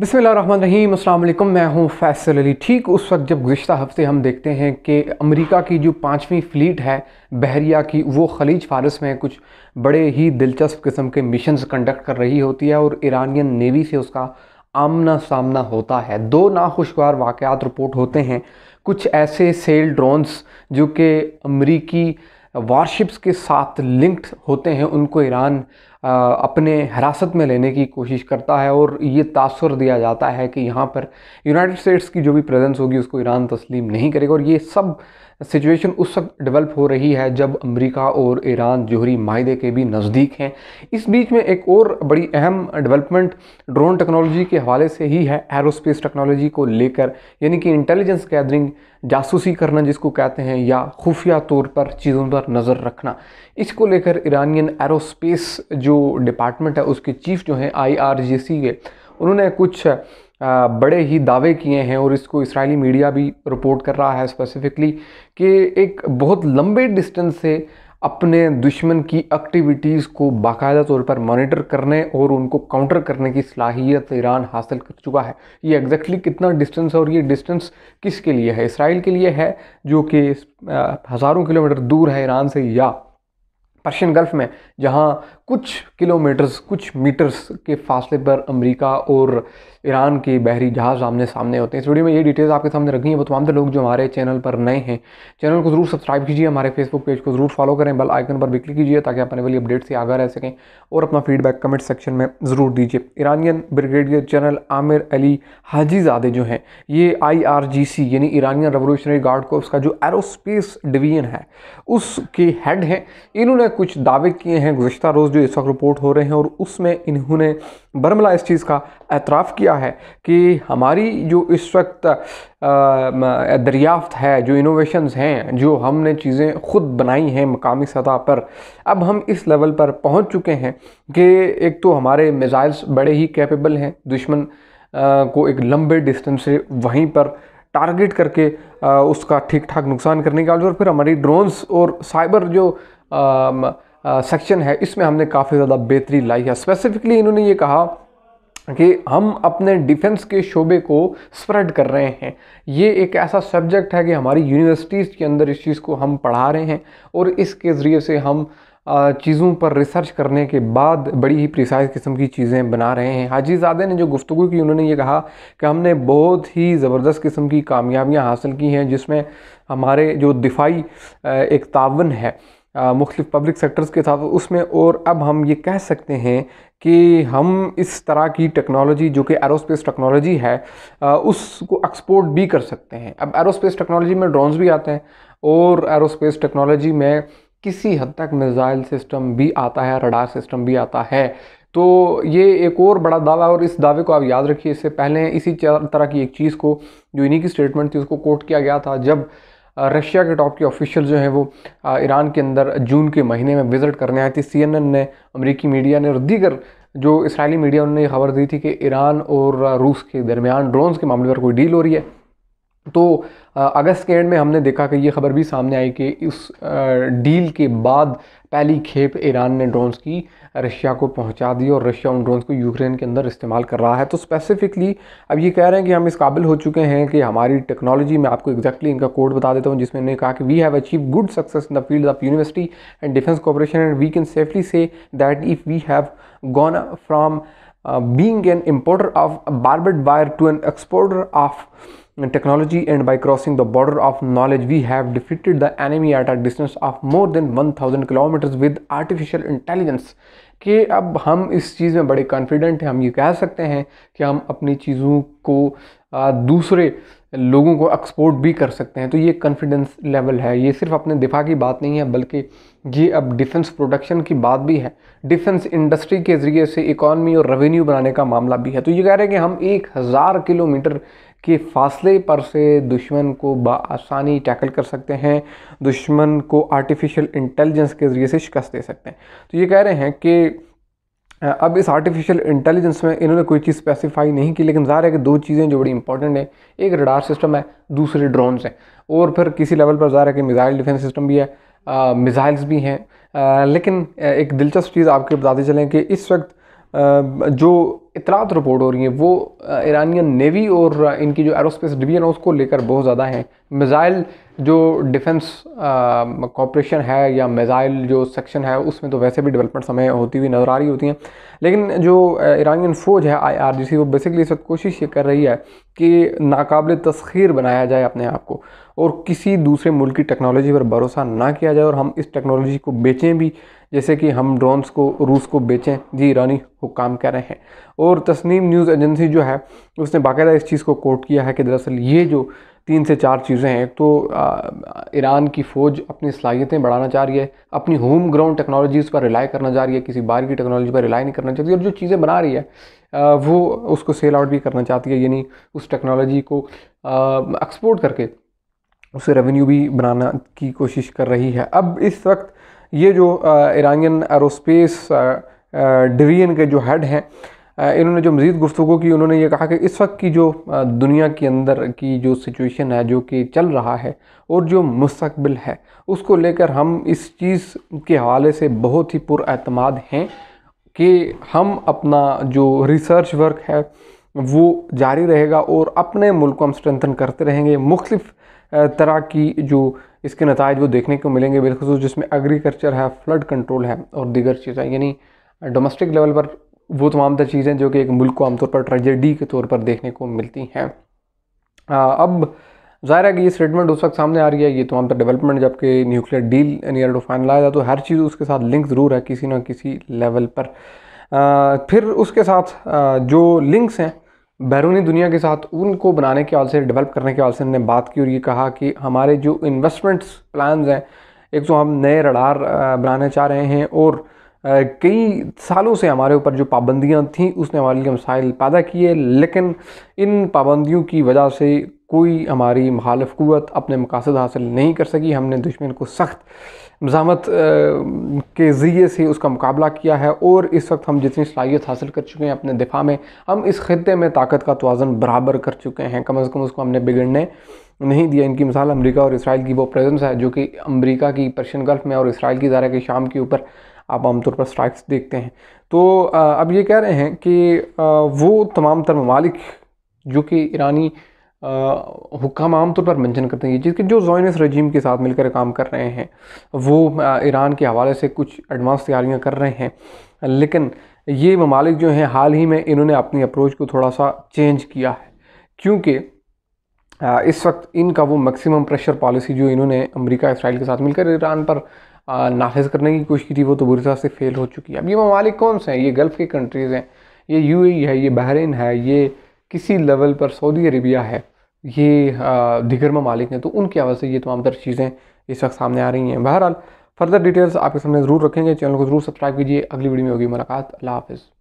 बसमीम अल्लाम मैं हूं फैसल अली ठीक उस वक्त जब गुज्त हफ्ते हम देखते हैं कि अमेरिका की जो पाँचवीं फ़्लीट है बहरिया की वो खलीज फारस में कुछ बड़े ही दिलचस्प किस्म के मिशन कंडक्ट कर रही होती है और ईरानियन नेवी से उसका आमना सामना होता है दो नाखुशगवार वाक़ात रिपोर्ट होते हैं कुछ ऐसे सेल ड्रोन्स जो कि अमरीकी वारशिप्स के साथ लिंक्ड होते हैं उनको ईरान अपने हिरासत में लेने की कोशिश करता है और ये तासर दिया जाता है कि यहाँ पर यूनाइटेड स्टेट्स की जो भी प्रेजेंस होगी उसको ईरान तस्लीम नहीं करेगा और ये सब सिचुएशन उस वक्त डेवलप हो रही है जब अमेरिका और ईरान जोहरी माहे के भी नज़दीक हैं इस बीच में एक और बड़ी अहम डेवलपमेंट ड्रोन टेक्नोलॉजी के हवाले से ही है एरोस्पेस टेक्नोलॉजी को लेकर यानी कि इंटेलिजेंस गैदरिंग जासूसी करना जिसको कहते हैं या खुफिया तौर पर चीज़ों पर नज़र रखना इसको लेकर ईरानियन एरोस्पेस जो जो डिपार्टमेंट है उसके चीफ जो हैं आईआरजीसी के उन्होंने कुछ बड़े ही दावे किए हैं और इसको इसराइली मीडिया भी रिपोर्ट कर रहा है स्पेसिफिकली कि एक बहुत लंबे डिस्टेंस से अपने दुश्मन की एक्टिविटीज़ को बाकायदा तौर पर मॉनिटर करने और उनको काउंटर करने की सलाहियत ईरान हासिल कर चुका है ये एग्जैक्टली exactly कितना डिस्टेंस है और ये डिस्टेंस किसके लिए है इसराइल के लिए है जो कि हज़ारों किलोमीटर दूर है ईरान से या पर्शियन गल्फ़ में जहाँ कुछ किलोमीटर्स कुछ मीटर्स के फासले पर अमेरिका और ईरान के बहरी जहाज़ आमने सामने होते हैं इस वीडियो में ये डिटेल्स आपके सामने रखी हैं वो तमाम लोग जो हमारे चैनल पर नए हैं चैनल को ज़रूर सब्सक्राइब कीजिए हमारे फेसबुक पेज को ज़रूर फॉलो करें बल आइकन पर भी क्लिक कीजिए ताकि आप आने वाली अपडेट से आगा रह सकें और अपना फीडबैक कमेंट सेक्शन में ज़रूर दीजिए Iranian brigadier general Amir Ali Hajizadeh जो हैं ये आई आर जी सी यानी ईरानियन रेवोल्यूशनरी गार्ड को उसका जो एरोस्पेस डिवीजन है उसके हेड हैं इन्होंने कुछ दावे किए हैं गुजशत रोज़ जो इस वक्त रिपोर्ट हो रहे हैं और उसमें इन्होंने बरमला इस चीज़ का एतराफ़ किया है कि हमारी जो इस वक्त दरियाफ्त है जो इनोवेशंस हैं जो हमने चीज़ें ख़ुद बनाई हैं मकामी सतह पर अब हम इस लेवल पर पहुँच चुके हैं कि एक तो हमारे मिज़ाइल्स बड़े ही कैपेबल हैं दुश्मन को एक लंबे डिस्टेंस से वहीं पर टारगेट करके उसका ठीक ठाक नुकसान करने का और फिर हमारी ड्रोन्स और साइबर जो सेक्शन है इसमें हमने काफ़ी ज़्यादा बेहतरी लाई है स्पेसिफिकली इन्होंने ये कहा कि हम अपने डिफेंस के शोबे को स्प्रेड कर रहे हैं ये एक ऐसा सब्जेक्ट है कि हमारी यूनिवर्सिटीज़ के अंदर इस चीज़ को हम पढ़ा रहे हैं और इसके ज़रिए से हम चीज़ों पर रिसर्च करने के बाद बड़ी ही प्रिसाइज किस्म की चीज़ें बना रहे हैं हाजी ज़ादे ने जो गुफ्तु की उन्होंने ये कहा कि हमने बहुत ही ज़बरदस्त किस्म की कामयाबियाँ हासिल की हैं जिसमें हमारे जो दिफाई एक तावन है मुख्तफ पब्लिक सेक्टर्स के साथ उसमें और अब हम ये कह सकते हैं कि हम इस तरह की टेक्नोलॉजी जो कि एरोस्पेस टेक्नोलॉजी है उसको एक्सपोर्ट भी कर सकते हैं अब एरोस्पेस टेक्नोलॉजी में ड्रोन्स भी आते हैं और एरोस्पेस टेक्नोलॉजी में किसी हद तक मिज़ाइल सिस्टम भी आता है रडार सिस्टम भी आता है तो ये एक और बड़ा दावा और इस दावे को आप याद रखिए इससे पहले इसी तरह की एक चीज़ को जो इन्हीं की स्टेटमेंट थी उसको कोट किया गया था जब रशिया के टॉप के ऑफिशियल जो हैं वो ईरान के अंदर जून के महीने में विज़िट करने आए थे सी ने अमरीकी मीडिया ने और दीगर जो इसराइली मीडिया उन्होंने खबर दी थी कि ईरान और रूस के दरमियान ड्रोन्स के मामले पर कोई डील हो रही है तो अगस्त के एंड में हमने देखा कि ये खबर भी सामने आई कि इस डील के बाद पहली खेप ईरान ने ड्रोन्स की रशिया को पहुंचा दी और रशिया उन ड्रोन्स को यूक्रेन के अंदर इस्तेमाल कर रहा है तो स्पेसिफिकली अब ये कह रहे हैं कि हम इस काबिल हो चुके हैं कि हमारी टेक्नोलॉजी मैं आपको एक्जैक्टली इनका कोड बता देता हूँ जिसमें इन्होंने कहा कि we have achieve good success in the field of university and defence cooperation and we can safely say that if we have gone from being an importer of barbed wire to an exporter of technology and by crossing the border of knowledge we have defeated the enemy at a distance of more than 1000 kilometers with artificial intelligence कि अब हम इस चीज़ में बड़े confident हैं हम ये कह सकते हैं कि हम अपनी चीज़ों को दूसरे लोगों को एक्सपोर्ट भी कर सकते हैं तो ये कॉन्फिडेंस लेवल है ये सिर्फ अपने दिफा की बात नहीं है बल्कि ये अब डिफेंस प्रोडक्शन की बात भी है डिफेंस इंडस्ट्री के ज़रिए से इकॉनमी और रेवेन्यू बनाने का मामला भी है तो ये कह रहे हैं कि हम एक हज़ार किलोमीटर के फासले पर से दुश्मन को आसानी टैकल कर सकते हैं दुश्मन को आर्टिफिशियल इंटेलिजेंस के ज़रिए से शिकस्त दे सकते हैं तो ये कह रहे हैं कि अब इस आर्टिफिशियल इंटेलिजेंस में इन्होंने कोई चीज़ स्पेसिफाई नहीं की लेकिन ज़ाहिर है कि दो चीज़ें जो बड़ी इंपॉर्टेंट हैं एक रडार सिस्टम है दूसरे ड्रोन्स हैं और फिर किसी लेवल पर ज़ाहिर है कि मिज़ाइल डिफेंस सिस्टम भी है मिज़ाइल्स भी हैं लेकिन एक दिलचस्प चीज़ आपके बताते चलें कि इस वक्त जो इतलात रिपोर्ट हो रही हैं वो ईरानियन नेवी और इनकी जो एरोस्पेस डिवीज़न है उसको लेकर बहुत ज़्यादा हैं मिज़ाइल जो डिफेंस कॉपरेशन है या मिज़ाइल जो सेक्शन है उसमें तो वैसे भी डेवलपमेंट समय होती हुई नज़र आ रही होती हैं लेकिन जो ईरानियन फ़ौज है आईआरजीसी वो बेसिकली इस वक्त कोशिश ये कर रही है कि नाकबले तस्खीर बनाया जाए अपने आप को और किसी दूसरे मुल्क की टेक्नोलॉजी पर भरोसा ना किया जाए और हम इस टेक्नोलॉजी को बेचें भी जैसे कि हम ड्रोन्स को रूस को बेचें जी ईरानी हुकाम कह रहे हैं और तस्नीम न्यूज़ एजेंसी जो है उसने बाकायदा इस चीज़ को कोट किया है कि दरअसल ये जो तीन से चार चीज़ें हैं एक तो ईरान की फ़ौज अपनी सलाहियतें बढ़ाना चाह रही है अपनी होम ग्राउंड टेक्नोलॉजीज़ पर रिलाई करना चाह रही है किसी बाहर की टेक्नोलॉजी पर रिलाई नहीं करना चाहती और जो चीज़ें बना रही है आ, वो उसको सेल आउट भी करना चाहती है यानी उस टेक्नोलॉजी को एक्सपोर्ट करके उसे रेवेन्यू भी बनाना की कोशिश कर रही है अब इस वक्त ये जो ईरानियन एरोस्पेस डिवीजन के जो हेड हैं इन्होंने जो मज़ीद गुफ्तु की उन्होंने ये कहा कि इस वक्त की जो दुनिया के अंदर की जो सिचुएशन है जो कि चल रहा है और जो मुस्तबिल है उसको लेकर हम इस चीज़ के हवाले से बहुत ही पुरमाद हैं कि हम अपना जो रिसर्च वर्क है वो जारी रहेगा और अपने मुल्क को हम स्ट्रेंथन करते रहेंगे मुख्तफ तरह की जो इसके नतज वो देखने को मिलेंगे बिलखसूस जिसमें एग्रीकल्चर है फ्लड कंट्रोल है और दीगर चीज़ें यानी डोमेस्टिक लेवल पर वो तमाम तर चीज़ें जो कि एक मुल्क को आमतौर पर ट्रेजेडी के तौर पर देखने को मिलती हैं अब ज़ाहिर है कि ये स्टेटमेंट उस वक्त सामने आ रही है ये तमाम तर डेवलपमेंट जबकि न्यूक्लियर डील नियर टू आया था तो हर चीज़ उसके साथ लिंक ज़रूर है किसी न किसी लेवल पर आ, फिर उसके साथ आ, जो लिंक्स हैं बैरूनी दुनिया के साथ उनको बनाने के हाल से डेवलप करने के हाल से हमने बात की और ये कहा कि हमारे जो इन्वेस्टमेंट्स प्लान्स हैं एक तो हम नए रडार बनाने चाह रहे हैं और कई सालों से हमारे ऊपर जो पाबंदियां थीं उसने हमारे लिए मसाइल पैदा किए लेकिन इन पाबंदियों की वजह से कोई हमारी मुखालफ क़वत अपने मकासद हासिल नहीं कर सकी हमने दुश्मन को सख्त मजामत के ज़रिए से उसका मुकाबला किया है और इस वक्त हम जितनी सलाहियत हासिल कर चुके हैं अपने दिफा में हम इस ख़त्े में ताकत का तोज़न बराबर कर चुके हैं कम अज़ कम उसको हमने बिगड़ने नहीं दिया इनकी मिसाल अमरीका और इसराइल की वो प्रेजेंस है जो कि अमरीका की पर्शियन गल्फ़ में और इसराइल की दारा के शाम के ऊपर आप आमतौर पर स्ट्राइक्स देखते हैं तो अब ये कह रहे हैं कि वो तमाम तर ममालिक जो कि ईरानी हुक्म आमतौर पर मैंशन करते हैं जिसके जो जोइनस रजीम के साथ मिलकर काम कर रहे हैं वो ईरान के हवाले से कुछ एडवांस तैयारियां कर रहे हैं लेकिन ये ममालिक जो हैं हाल ही में इन्होंने अपनी अप्रोच को थोड़ा सा चेंज किया है क्योंकि इस वक्त इनका वो मैक्सिमम प्रेशर पॉलिसी जो इन्होंने अमेरिका इसराइल के साथ मिलकर ईरान पर नाफिज करने की कोशिश की थी वो तो बुरी तरह से फ़ेल हो चुकी है अब ये ममालिक कौन से हैं ये गल्फ़ के कंट्रीज़ हैं ये यू e है ये बहरीन है ये किसी लेवल पर सऊदी अरबिया है ये दिगर ममालिक हैं तो उनके आवाज़ से ये तमाम तर चीज़ें इस वक्त सामने आ रही हैं बहरहाल फर्दर डिटेल्स आपके सामने ज़रूर रखेंगे चैनल को ज़रूर सब्सक्राइब कीजिए अगली वीडियो में होगी मुलाकात अल्लाह हाफ़